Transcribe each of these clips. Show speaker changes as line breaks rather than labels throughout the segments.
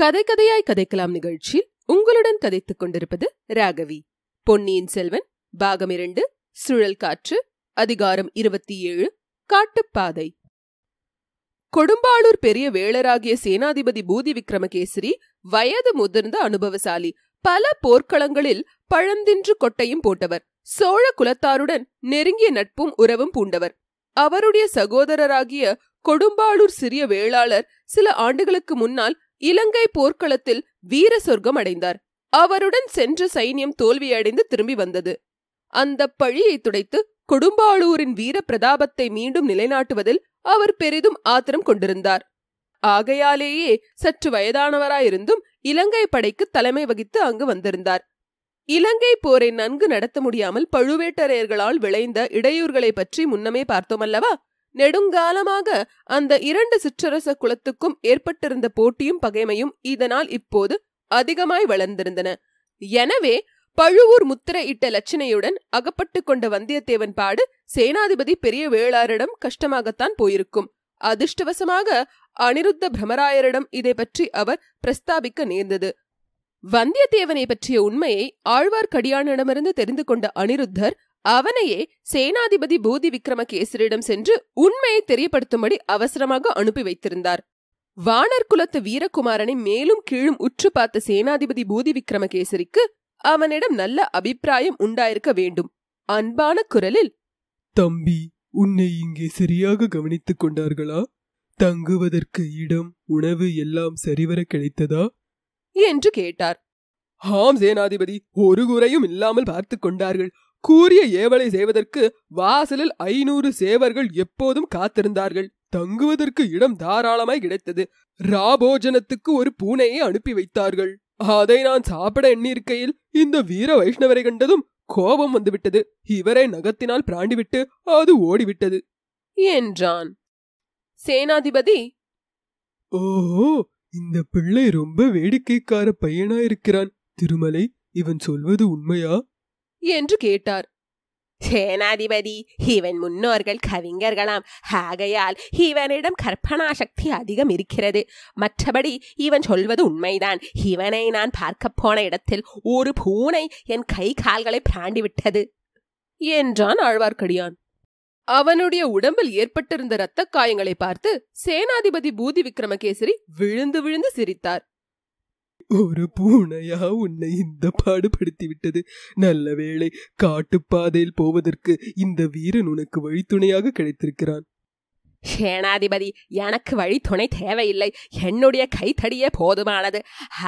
கதை கதையாய் கதைக்கலாம் நிகழ்ச்சியில் உங்களுடன் கதைத்துக் கொண்டிருப்பது ராகவி பொன்னியின் செல்வன் பாகம் இரண்டு சுழல் காற்று அதிகாரம் இருபத்தி ஏழு காட்டுப்பாதை கொடும்பாளூர் பெரிய வேளராகிய சேனாதிபதி பூதி விக்ரமகேசரி வயது முதிர்ந்த அனுபவசாலி பல போர்க்களங்களில் பழந்தின்று கொட்டையும் போட்டவர் சோழ குலத்தாருடன் நெருங்கிய நட்பும் உறவும் பூண்டவர் அவருடைய சகோதரராகிய கொடும்பாளூர் சிறிய வேளாளர் சில ஆண்டுகளுக்கு முன்னால் இலங்கை போர்க்களத்தில் வீர சொர்க்கம் அடைந்தார் அவருடன் சென்ற சைன்யம் தோல்வியடைந்து திரும்பி வந்தது அந்த பழியை துடைத்து கொடும்பாளூரின் வீர பிரதாபத்தை மீண்டும் நிலைநாட்டுவதில் அவர் பெரிதும் ஆத்திரம் கொண்டிருந்தார் ஆகையாலேயே சற்று வயதானவராயிருந்தும் இலங்கை படைக்கு தலைமை வகித்து அங்கு வந்திருந்தார் இலங்கை போரை நன்கு நடத்த முடியாமல் பழுவேட்டரையர்களால் விளைந்த இடையூறுகளை பற்றி முன்னமே பார்த்தோம் அல்லவா நெடுங்காலமாக அந்த இரண்டு சிற்றரச குலத்துக்கும் ஏற்பட்டிருந்த போட்டியும் பகைமையும் இதனால் இப்போது அதிகமாய் வளர்ந்திருந்தன எனவே பழுவூர் முத்திரையிட்ட லட்சணையுடன் அகப்பட்டு கொண்ட வந்தியத்தேவன் பாடு சேனாதிபதி பெரிய வேளாரிடம் கஷ்டமாகத்தான் போயிருக்கும் அதிர்ஷ்டவசமாக அனிருத்த பிரமராயரிடம் இதை பற்றி அவர் பிரஸ்தாபிக்க நேர்ந்தது வந்தியத்தேவனை பற்றிய உண்மையை ஆழ்வார்க்கடியானிடமிருந்து தெரிந்து கொண்ட அனிருத்தர் அவனையே சேனாதிபதி பூதி விக்ரமகேசரிடம் சென்று உண்மையை தெரியப்படுத்தும்படி அவசரமாக அனுப்பி வைத்திருந்தார் வானர் குலத்து வீரகுமாரனை மேலும் கீழும் உற்று பார்த்த சேனாதிபதி பூதி விக்ரமகேசரிக்கு அவனிடம் நல்ல அபிப்பிராயம் உண்டாயிருக்க வேண்டும் அன்பான குரலில்
தம்பி உன்னை இங்கே சரியாக கவனித்துக் கொண்டார்களா தங்குவதற்கு இடம் உணவு எல்லாம் சரிவர கிடைத்ததா என்று கேட்டார் ஆம் சேனாதிபதி ஒரு குறையும் இல்லாமல் பார்த்துக் கொண்டார்கள் கூறிய ஏவலை செய்வதற்கு வாசலில் ஐநூறு சேவர்கள் எப்போதும் காத்திருந்தார்கள் தங்குவதற்கு இடம் தாராளமாய் கிடைத்தது ராபோஜனத்துக்கு ஒரு பூனையை அனுப்பி வைத்தார்கள் அதை நான் சாப்பிட எண்ணியிருக்கையில் இந்த வீர வைஷ்ணவரை கண்டதும் கோபம் வந்துவிட்டது இவரை நகத்தினால் பிராண்டிவிட்டு அது ஓடிவிட்டது என்றான்
சேனாதிபதி
ஓ இந்த பிள்ளை ரொம்ப வேடிக்கைக்கார பையனாயிருக்கிறான் திருமலை இவன் சொல்வது உண்மையா
என்று கேட்டார் சேனாதிபதி இவன் முன்னோர்கள் கவிஞர்களாம் ஆகையால் இவனிடம் கற்பனா சக்தி அதிகம் இருக்கிறது மற்றபடி இவன் சொல்வது உண்மைதான் இவனை நான் பார்க்கப் போன இடத்தில் ஒரு பூனை என் கை கால்களை பிராண்டி விட்டது என்றான் ஆழ்வார்க்கடியான் அவனுடைய உடம்பில் ஏற்பட்டிருந்த இரத்த காயங்களை பார்த்து சேனாதிபதி பூதி விக்ரமகேசரி விழுந்து விழுந்து சிரித்தார்
ஒரு பூனையா உன்னை இந்த பாடுபடுத்தி விட்டது நல்ல வேளை காட்டுப்பாதையில் போவதற்கு இந்த வீரன் உனக்கு வழித்துணையாக கிடைத்திருக்கிறான்
சேனாதிபதி எனக்கு வழித்துணை தேவையில்லை என்னுடைய கைத்தடியே போதுமானது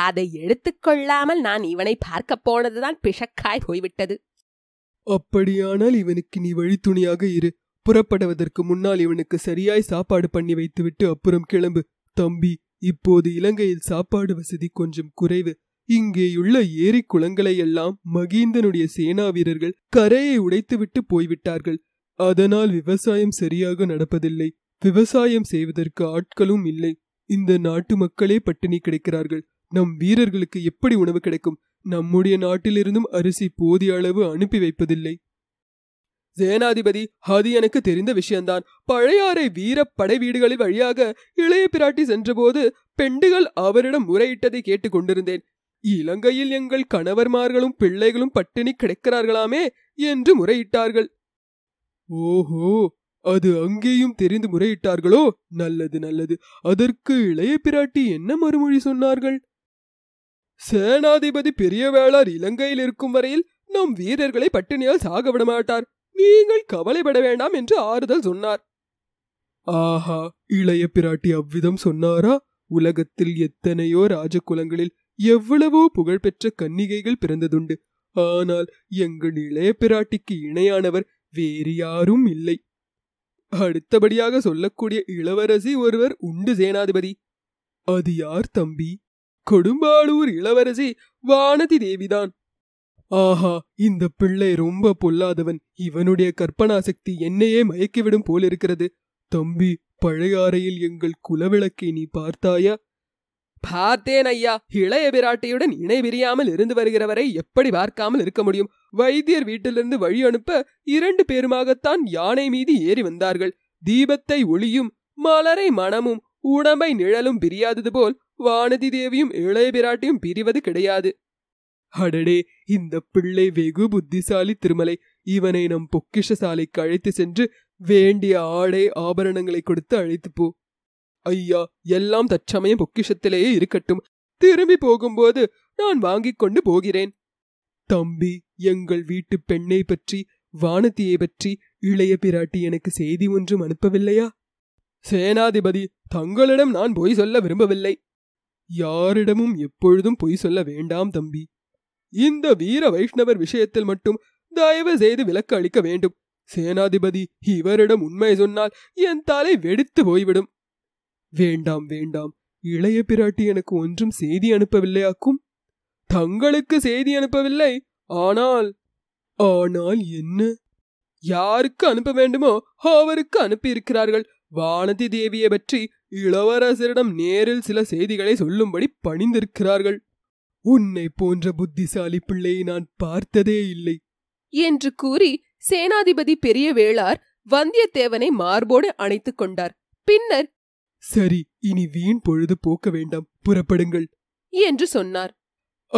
அதை எடுத்துக்கொள்ளாமல் நான் இவனை பார்க்கப் போனதுதான் பிஷக்காய் போய்விட்டது
அப்படியானால் இவனுக்கு நீ வழித்துணையாக இரு புறப்படுவதற்கு முன்னால் இவனுக்கு சரியாய் சாப்பாடு பண்ணி வைத்துவிட்டு அப்புறம் கிளம்பு தம்பி இப்போது இலங்கையில் சாப்பாடு வசதி கொஞ்சம் குறைவு இங்கேயுள்ள ஏரி குளங்களையெல்லாம் மகிந்தனுடைய சேனா வீரர்கள் கரையை உடைத்துவிட்டு போய்விட்டார்கள் அதனால் விவசாயம் சரியாக நடப்பதில்லை விவசாயம் செய்வதற்கு ஆட்களும் இல்லை இந்த நாட்டு மக்களே பட்டினி கிடைக்கிறார்கள் நம் வீரர்களுக்கு எப்படி உணவு கிடைக்கும் நம்முடைய நாட்டிலிருந்தும் அரிசி போதிய அளவு அனுப்பி வைப்பதில்லை சேனாதிபதி அது எனக்கு தெரிந்த விஷயம்தான் பழையாறை வீரப்படை வீடுகளில் வழியாக இளைய பிராட்டி சென்றபோது பெண்டுகள் அவரிடம் முறையிட்டதை கேட்டுக்கொண்டிருந்தேன் இலங்கையில் எங்கள் கணவர்மார்களும் பிள்ளைகளும் பட்டினி கிடைக்கிறார்களாமே என்று முறையிட்டார்கள் ஓஹோ அது அங்கேயும் தெரிந்து முறையிட்டார்களோ நல்லது நல்லது அதற்கு இளைய பிராட்டி என்ன மறுமொழி சொன்னார்கள் சேனாதிபதி பெரிய வேளார் இலங்கையில் இருக்கும் வரையில் நம் வீரர்களை பட்டினியால் சாக மாட்டார் நீங்கள் கவலைப்பட வேண்டாம் என்று ஆறுதல் சொன்னார் ஆஹா இளைய பிராட்டி அவ்விதம் சொன்னாரா உலகத்தில் எத்தனையோ ராஜகுலங்களில் எவ்வளவோ புகழ்பெற்ற கன்னிகைகள் பிறந்ததுண்டு ஆனால் எங்கள் இளைய பிராட்டிக்கு இணையானவர் வேறு யாரும் இல்லை அடுத்தபடியாக சொல்லக்கூடிய இளவரசி ஒருவர் உண்டு சேனாதிபதி அது யார் தம்பி கொடும்பாளூர் இளவரசி வானதி தேவிதான் ஆஹா இந்த பிள்ளை ரொம்ப பொல்லாதவன் இவனுடைய கற்பனா சக்தி என்னையே மயக்கிவிடும் போலிருக்கிறது தம்பி பழைய அறையில் எங்கள் குலவிளக்கை நீ பார்த்தாயா பார்த்தேன் ஐயா இளைய பிராட்டியுடன் இணை பிரியாமல் இருந்து வருகிறவரை எப்படி பார்க்காமல் இருக்க முடியும் வைத்தியர் வீட்டிலிருந்து வழி அனுப்ப இரண்டு பேருமாகத்தான் யானை மீது ஏறி வந்தார்கள் தீபத்தை ஒளியும் மலரை மனமும் உடம்பை நிழலும் பிரியாதது போல் வானதி தேவியும் இளைய பிராட்டியும் பிரிவது கிடையாது அடடே இந்த பிள்ளை வெகு புத்திசாலி திருமலை இவனை நம் பொக்கிஷசாலைக்கு அழைத்து சென்று வேண்டிய ஆடை ஆபரணங்களை கொடுத்து அழைத்து போ ஐயா எல்லாம் தற்சமயம் பொக்கிஷத்திலேயே இருக்கட்டும் திரும்பி போகும்போது நான் வாங்கிக் கொண்டு போகிறேன் தம்பி எங்கள் வீட்டு பெண்ணை பற்றி வானத்தியை பற்றி இளைய பிராட்டி எனக்கு செய்தி ஒன்றும் அனுப்பவில்லையா சேனாதிபதி தங்களிடம் நான் பொய் சொல்ல விரும்பவில்லை யாரிடமும் எப்பொழுதும் பொய் சொல்ல வேண்டாம் தம்பி இந்த வீர வைஷ்ணவர் விஷயத்தில் மட்டும் தயவு செய்து விலக்கு அளிக்க வேண்டும் சேனாதிபதி இவரிடம் உண்மை சொன்னால் என் தலை வெடித்து போய்விடும் வேண்டாம் வேண்டாம் இளைய பிராட்டி எனக்கு ஒன்றும் செய்தி அனுப்பவில்லையாக்கும் தங்களுக்கு செய்தி அனுப்பவில்லை ஆனால் ஆனால் என்ன யாருக்கு அனுப்ப வேண்டுமோ அவருக்கு அனுப்பியிருக்கிறார்கள் வானதி தேவியை பற்றி இளவரசரிடம் நேரில் சில செய்திகளை சொல்லும்படி பணிந்திருக்கிறார்கள் உன்னை போன்ற புத்திசாலி பிள்ளையை நான் பார்த்ததே இல்லை
என்று கூறி சேனாதிபதி பெரிய வேளார் வந்தியத்தேவனை மார்போடு அணைத்துக் கொண்டார் பின்னர்
சரி இனி வீண் பொழுது போக்க வேண்டாம் புறப்படுங்கள்
என்று சொன்னார்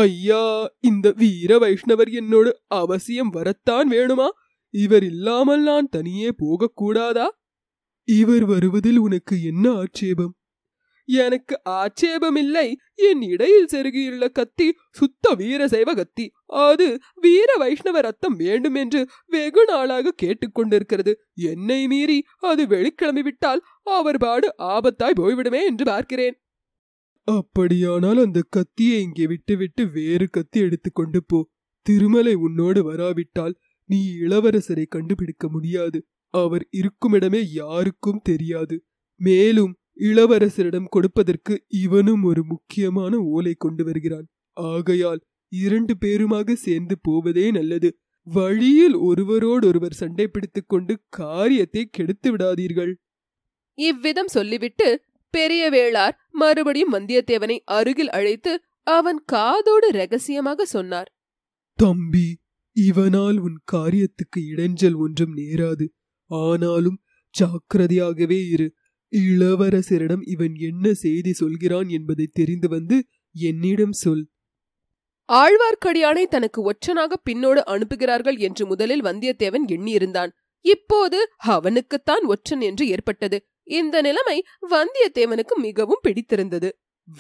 ஐயா இந்த வீர வைஷ்ணவர் என்னோடு அவசியம் வரத்தான் வேணுமா இவர் இல்லாமல் நான் தனியே போகக்கூடாதா இவர் வருவதில் உனக்கு என்ன ஆட்சேபம் எனக்கு ஆட்சேபமில்லை என் இடையில் செருகியுள்ள கத்தி சுத்த வீரசைவ கத்தி அது வீர வைஷ்ணவ ரத்தம் வேண்டும் என்று வெகு நாளாக கேட்டுக்கொண்டிருக்கிறது என்னை மீறி அது வெளிக்கிளம்பி விட்டால் அவர் பாடு ஆபத்தாய் போய்விடுமே என்று பார்க்கிறேன் அப்படியானால் அந்த கத்தியை இங்கே விட்டுவிட்டு வேறு கத்தி எடுத்துக்கொண்டு போ திருமலை உன்னோடு வராவிட்டால் நீ இளவரசரை கண்டுபிடிக்க முடியாது அவர் இருக்குமிடமே யாருக்கும் தெரியாது மேலும் இளவரசரிடம் கொடுப்பதற்கு இவனும் ஒரு முக்கியமான ஓலை கொண்டு வருகிறான் ஆகையால் இரண்டு பேருமாக சேர்ந்து போவதே நல்லது வழியில் ஒருவரோடொருவர் சண்டை பிடித்துக் கொண்டு காரியத்தை கெடுத்து விடாதீர்கள்
இவ்விதம் சொல்லிவிட்டு பெரிய வேளார் மறுபடியும் வந்தியத்தேவனை அருகில் அழைத்து அவன் காதோடு ரகசியமாக சொன்னார்
தம்பி இவனால் உன் காரியத்துக்கு இடைஞ்சல் ஒன்றும் நேராது ஆனாலும் ஜாக்கிரதையாகவே இரு இளவரசரிடம் இவன் என்ன செய்தி சொல்கிறான் என்பதை தெரிந்து வந்து என்னிடம் சொல்
ஆழ்வார்க்கடியானை தனக்கு ஒற்றனாக பின்னோடு அனுப்புகிறார்கள் என்று முதலில் வந்தியத்தேவன் எண்ணியிருந்தான் இப்போது அவனுக்குத்தான் ஒற்றன் என்று ஏற்பட்டது இந்த நிலைமை வந்தியத்தேவனுக்கு மிகவும் பிடித்திருந்தது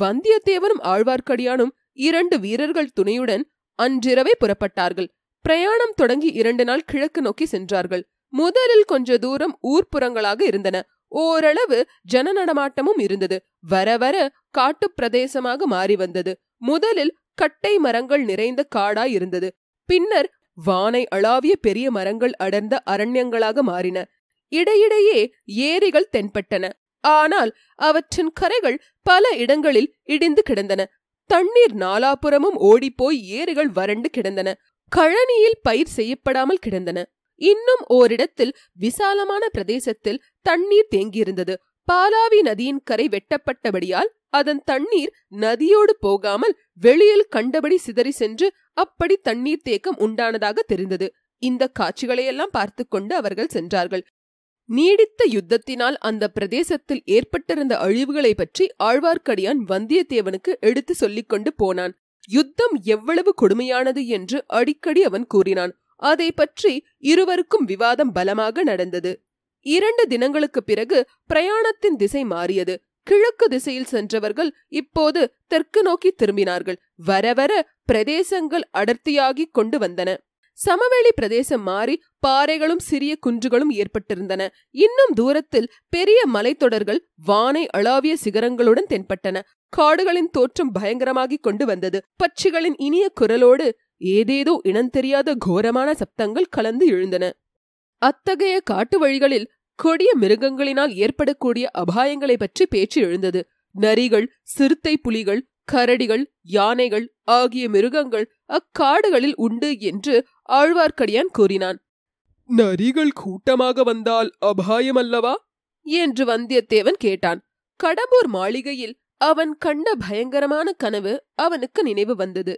வந்தியத்தேவனும் ஆழ்வார்க்கடியானும் இரண்டு வீரர்கள் துணையுடன் அன்றிரவே புறப்பட்டார்கள் பிரயாணம் தொடங்கி இரண்டு நாள் கிழக்கு நோக்கி சென்றார்கள் முதலில் கொஞ்ச தூரம் ஊர்ப்புறங்களாக இருந்தன ஓரளவு ஜன நடமாட்டமும் இருந்தது வர வர காட்டு பிரதேசமாக மாறி வந்தது முதலில் கட்டை மரங்கள் நிறைந்த காடாய் இருந்தது பின்னர் வானை அளாவிய பெரிய மரங்கள் அடர்ந்த அரண்யங்களாக மாறின இடையிடையே ஏரிகள் தென்பட்டன ஆனால் அவற்றின் கரைகள் பல இடங்களில் இடிந்து கிடந்தன தண்ணீர் நாலாபுரமும் ஓடிப்போய் ஏரிகள் வறண்டு கிடந்தன கழனியில் பயிர் செய்யப்படாமல் கிடந்தன இன்னும் ஓரிடத்தில் விசாலமான பிரதேசத்தில் தண்ணீர் தேங்கியிருந்தது பாலாவி நதியின் கரை வெட்டப்பட்டபடியால் அதன் தண்ணீர் நதியோடு போகாமல் வெளியில் கண்டபடி சிதறி சென்று அப்படி தண்ணீர் தேக்கம் உண்டானதாக தெரிந்தது இந்த காட்சிகளையெல்லாம் பார்த்து கொண்டு அவர்கள் சென்றார்கள் நீடித்த யுத்தத்தினால் அந்த பிரதேசத்தில் ஏற்பட்டிருந்த அழிவுகளை பற்றி ஆழ்வார்க்கடியான் வந்தியத்தேவனுக்கு எடுத்து சொல்லிக்கொண்டு போனான் யுத்தம் எவ்வளவு கொடுமையானது என்று அடிக்கடி அவன் கூறினான் அதை பற்றி இருவருக்கும் விவாதம் பலமாக நடந்தது இரண்டு தினங்களுக்கு பிறகு பிரயாணத்தின் திசை மாறியது கிழக்கு திசையில் சென்றவர்கள் இப்போது தெற்கு நோக்கி திரும்பினார்கள் வரவர பிரதேசங்கள் அடர்த்தியாகிக் கொண்டு வந்தன சமவெளி பிரதேசம் மாறி பாறைகளும் சிறிய குன்றுகளும் ஏற்பட்டிருந்தன இன்னும் தூரத்தில் பெரிய மலைத்தொடர்கள் வானை அளாவிய சிகரங்களுடன் தென்பட்டன காடுகளின் தோற்றம் பயங்கரமாகிக் கொண்டு வந்தது பட்சிகளின் இனிய குரலோடு ஏதேதோ இனந்தெரியாத கோரமான சப்தங்கள் கலந்து எழுந்தன அத்தகைய காட்டு வழிகளில் கொடிய மிருகங்களினால் ஏற்படக்கூடிய அபாயங்களை பற்றி பேச்சு எழுந்தது நரிகள் சிறுத்தை புலிகள் கரடிகள் யானைகள் ஆகிய மிருகங்கள் அக்காடுகளில் உண்டு என்று ஆழ்வார்க்கடியான் கூறினான்
நரிகள் கூட்டமாக வந்தால் அபாயம் அல்லவா
என்று வந்தியத்தேவன் கேட்டான் கடம்பூர் மாளிகையில் அவன் கண்ட பயங்கரமான கனவு அவனுக்கு நினைவு வந்தது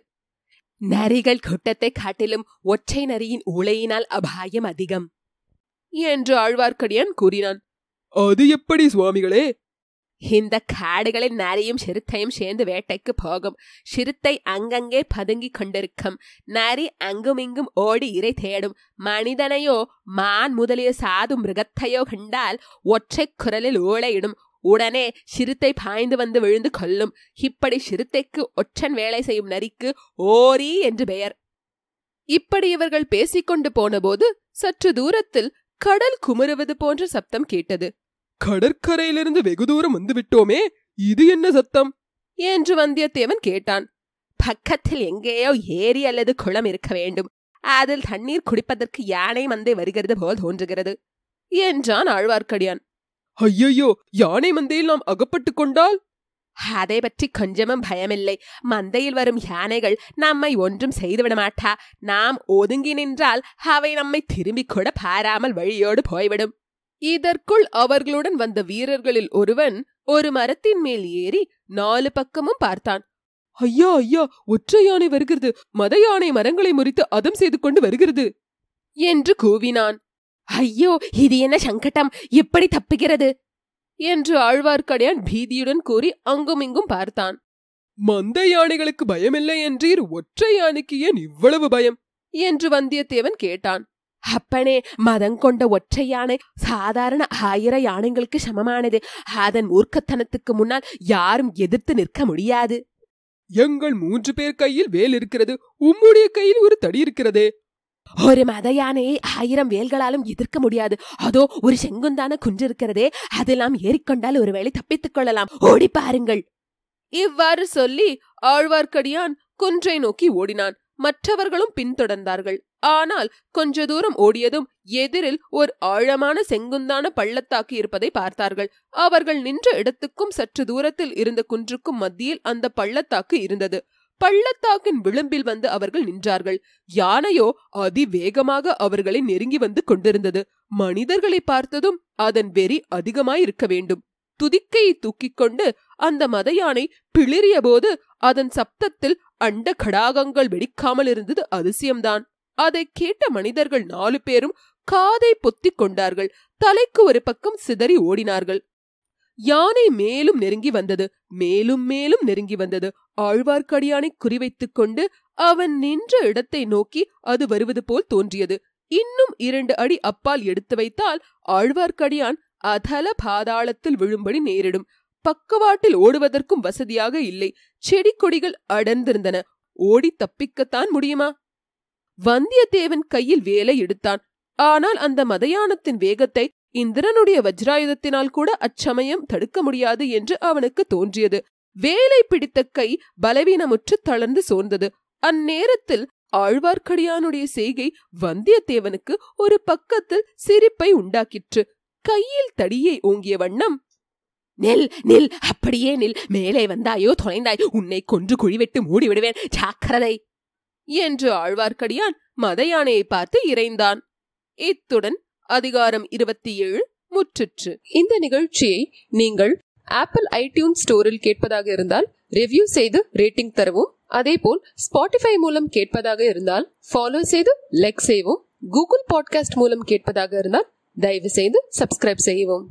நரிகள் கூட்டத்தை காட்டிலும் ஒற்றை நரியின் உளையினால் அபாயம் அதிகம் என்று ஆழ்வார்க்கடியான் கூறினான்
அது எப்படி சுவாமிகளே
இந்த காடுகளை நரியும் சிறுத்தையும் சேர்ந்து வேட்டைக்கு போகும் சிறுத்தை அங்கங்கே பதுங்கி கொண்டிருக்கும் நரி அங்குமிங்கும் ஓடி இறை தேடும் மனிதனையோ மான் முதலிய சாது மிருகத்தையோ கண்டால் ஒற்றை குரலில் ஓலையிடும் உடனே சிறுத்தை பாய்ந்து வந்து விழுந்து கொல்லும் இப்படி சிறுத்தைக்கு ஒற்றன் வேலை செய்யும் நரிக்கு ஓரி என்று பெயர் இப்படி இவர்கள் பேசிக்கொண்டு போனபோது சற்று தூரத்தில் கடல் குமுறுவது போன்ற சப்தம் கேட்டது
கடற்கரையிலிருந்து வெகு தூரம் வந்துவிட்டோமே இது என்ன சத்தம் என்று
வந்தியத்தேவன் கேட்டான் பக்கத்தில் எங்கேயோ ஏரி அல்லது குளம் இருக்க வேண்டும் அதில் தண்ணீர் குடிப்பதற்கு யானை மந்தை வருகிறது போல் தோன்றுகிறது என்றான் ஆழ்வார்க்கடியான் ஐயையோ யானை மந்தையில் நாம் அகப்பட்டு கொண்டால் அதை பற்றி கொஞ்சமும் பயமில்லை மந்தையில் வரும் யானைகள் நம்மை ஒன்றும் செய்துவிட மாட்டா நாம் ஒதுங்கி நின்றால் அவை நம்மை திரும்பி கூட பாராமல் வழியோடு போய்விடும் இதற்குள் அவர்களுடன் வந்த வீரர்களில் ஒருவன் ஒரு மரத்தின் மேல் ஏறி நாலு பக்கமும் பார்த்தான் ஐயா ஐயா ஒற்றை யானை வருகிறது மத யானை மரங்களை முறித்து அதம் செய்து கொண்டு வருகிறது என்று கூவினான் ஐயோ இது என்ன சங்கடம் எப்படி தப்புகிறது என்று ஆழ்வார்க்கடியான் பீதியுடன் கூறி அங்குமிங்கும் பார்த்தான்
மந்த யானைகளுக்கு பயமில்லை என்று ஒற்றை யானைக்கு ஏன் இவ்வளவு பயம் என்று
வந்தியத்தேவன் கேட்டான் அப்பனே மதம் கொண்ட ஒற்றை யானை சாதாரண ஆயிர யானைகளுக்கு சமமானது அதன் மூர்க்கத்தனத்துக்கு முன்னால் யாரும் எதிர்த்து நிற்க முடியாது
எங்கள் மூன்று பேர் கையில் வேல் இருக்கிறது உம்முடைய கையில் ஒரு தடி இருக்கிறதே
ஒரு மத யானையை ஆயிரம் வேல்களாலும் எதிர்க்க முடியாது அதோ ஒரு செங்குந்தான குன்று இருக்கிறதே அதெல்லாம் ஏறிக்கொண்டால் ஒருவேளை தப்பித்துக் கொள்ளலாம் ஓடி பாருங்கள் இவ்வாறு சொல்லி ஆழ்வார்க்கடியான் குன்றை நோக்கி ஓடினான் மற்றவர்களும் பின்தொடர்ந்தார்கள் ஆனால் கொஞ்ச தூரம் ஓடியதும் எதிரில் ஒரு ஆழமான செங்குந்தான பள்ளத்தாக்கு இருப்பதை பார்த்தார்கள் அவர்கள் நின்ற இடத்துக்கும் சற்று தூரத்தில் இருந்த குன்றுக்கும் மத்தியில் அந்த பள்ளத்தாக்கு இருந்தது பள்ளத்தாக்கின் விளிம்பில் வந்து அவர்கள் நின்றார்கள் யானையோ அதிவேகமாக அவர்களை நெருங்கி வந்து கொண்டிருந்தது மனிதர்களை பார்த்ததும் அதன் வெறி அதிகமாயிருக்க வேண்டும் துதிக்கையை தூக்கிக் கொண்டு அந்த மத யானை பிளிறிய போது அதன் சப்தத்தில் அண்ட கடாகங்கள் வெடிக்காமல் இருந்தது அதிசயம்தான் அதை கேட்ட மனிதர்கள் நாலு பேரும் காதை பொத்திக் கொண்டார்கள் தலைக்கு ஒரு பக்கம் சிதறி ஓடினார்கள் யானை மேலும் நெருங்கி வந்தது மேலும் மேலும் நெருங்கி வந்தது ஆழ்வார்க்கடியானை குறிவைத்துக் கொண்டு அவன் நின்ற இடத்தை நோக்கி அது வருவது போல் தோன்றியது இன்னும் இரண்டு அடி அப்பால் எடுத்து வைத்தால் ஆழ்வார்க்கடியான் அதல பாதாளத்தில் விழும்படி நேரிடும் பக்கவாட்டில் ஓடுவதற்கும் வசதியாக இல்லை செடி கொடிகள் அடர்ந்திருந்தன ஓடி தப்பிக்கத்தான் முடியுமா வந்தியத்தேவன் கையில் வேலை எடுத்தான் ஆனால் அந்த மதயானத்தின் வேகத்தை இந்திரனுடைய வஜ்ராயுதத்தினால் கூட அச்சமயம் தடுக்க முடியாது என்று அவனுக்கு தோன்றியது வேலை பிடித்த கை பலவீனமுற்று தளர்ந்து சோர்ந்தது அந்நேரத்தில் ஆழ்வார்க்கடியானுடைய செய்கை வந்தியத்தேவனுக்கு ஒரு பக்கத்தில் சிரிப்பை உண்டாக்கிற்று கையில் தடியை ஓங்கிய வண்ணம் நெல் நெல் அப்படியே நெல் மேலே வந்தாயோ தொலைந்தாய் உன்னை கொன்று குழிவிட்டு மூடிவிடுவேன் ஜாக்கிரதை என்று ஆழ்வார்க்கடியான் மதயானையை பார்த்து இறைந்தான் இத்துடன் அதிகாரம் இருபத்தி ஏழு முற்றிற்று இந்த நிகழ்ச்சியை நீங்கள் ஆப்பிள் ஐடியூன் ஸ்டோரில் கேட்பதாக இருந்தால் ரிவ்யூ செய்து ரேட்டிங் தரவும் அதேபோல் ஸ்பாட்டிஃபை மூலம் கேட்பதாக இருந்தால் ஃபாலோ செய்து லைக் செய்யவும் கூகுள் பாட்காஸ்ட் மூலம் கேட்பதாக இருந்தால் தயவு செய்து சப்ஸ்கிரைப் செய்யவும்